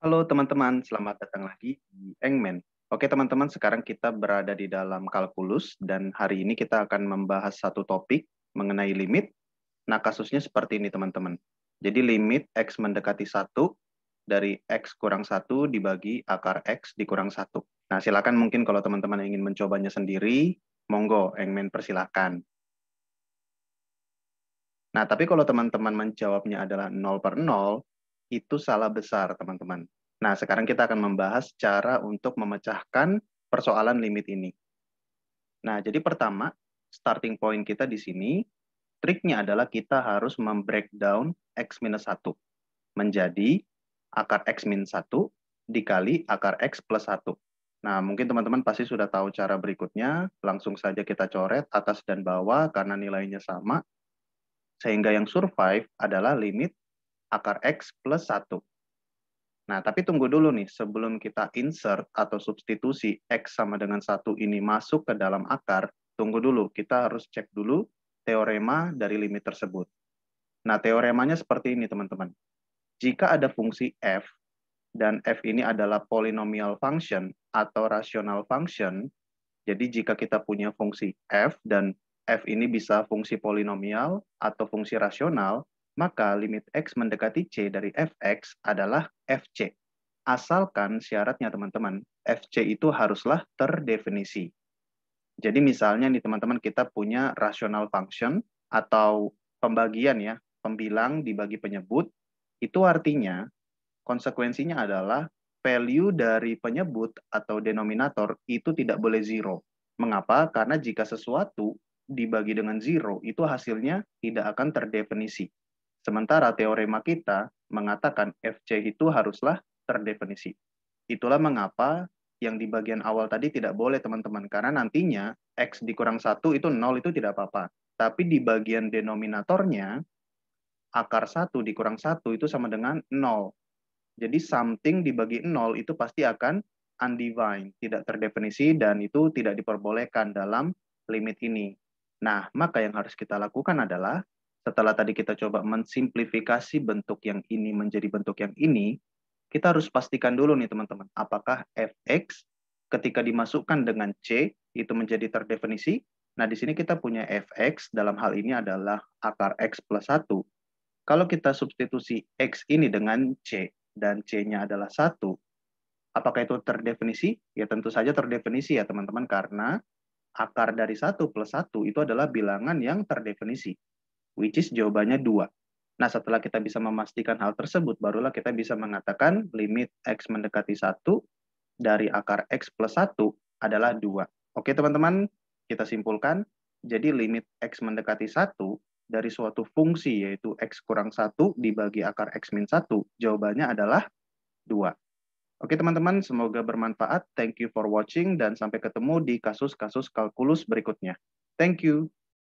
Halo teman-teman, selamat datang lagi di Engmen. Oke teman-teman, sekarang kita berada di dalam kalkulus dan hari ini kita akan membahas satu topik mengenai limit. Nah kasusnya seperti ini teman-teman. Jadi limit X mendekati 1 dari X kurang 1 dibagi akar X dikurang 1. Nah silakan mungkin kalau teman-teman ingin mencobanya sendiri, monggo Engmen persilakan. Nah tapi kalau teman-teman menjawabnya adalah 0 per 0, itu salah besar, teman-teman. Nah, sekarang kita akan membahas cara untuk memecahkan persoalan limit ini. Nah, jadi pertama, starting point kita di sini, triknya adalah kita harus membreakdown X-1 menjadi akar X-1 dikali akar X plus 1. Nah, mungkin teman-teman pasti sudah tahu cara berikutnya. Langsung saja kita coret atas dan bawah karena nilainya sama. Sehingga yang survive adalah limit akar X plus 1. Nah, tapi tunggu dulu nih, sebelum kita insert atau substitusi X sama dengan 1 ini masuk ke dalam akar, tunggu dulu, kita harus cek dulu teorema dari limit tersebut. Nah, teoremanya seperti ini, teman-teman. Jika ada fungsi f, dan f ini adalah polynomial function atau rational function, jadi jika kita punya fungsi f, dan f ini bisa fungsi polinomial atau fungsi rasional, maka limit X mendekati C dari Fx adalah Fc. Asalkan syaratnya teman-teman, Fc itu haruslah terdefinisi. Jadi misalnya nih teman-teman kita punya rational function atau pembagian ya, pembilang dibagi penyebut, itu artinya konsekuensinya adalah value dari penyebut atau denominator itu tidak boleh zero. Mengapa? Karena jika sesuatu dibagi dengan zero, itu hasilnya tidak akan terdefinisi. Sementara teorema kita mengatakan FC itu haruslah terdefinisi. Itulah mengapa yang di bagian awal tadi tidak boleh teman-teman karena nantinya x dikurang satu itu nol itu tidak apa-apa. Tapi di bagian denominatornya akar satu dikurang satu itu sama dengan nol. Jadi something dibagi nol itu pasti akan undefined, tidak terdefinisi dan itu tidak diperbolehkan dalam limit ini. Nah, maka yang harus kita lakukan adalah setelah tadi kita coba mensimplifikasi bentuk yang ini menjadi bentuk yang ini, kita harus pastikan dulu nih teman-teman, apakah fx ketika dimasukkan dengan c itu menjadi terdefinisi. Nah, di sini kita punya fx dalam hal ini adalah akar x plus 1. Kalau kita substitusi x ini dengan c, dan C-nya adalah satu. Apakah itu terdefinisi? Ya tentu saja terdefinisi ya teman-teman, karena akar dari satu plus satu itu adalah bilangan yang terdefinisi which is jawabannya dua. Nah, setelah kita bisa memastikan hal tersebut, barulah kita bisa mengatakan limit X mendekati satu dari akar X plus 1 adalah dua. Oke, teman-teman, kita simpulkan. Jadi, limit X mendekati satu dari suatu fungsi, yaitu X kurang satu dibagi akar X min 1, jawabannya adalah dua. Oke, teman-teman, semoga bermanfaat. Thank you for watching, dan sampai ketemu di kasus-kasus kalkulus berikutnya. Thank you.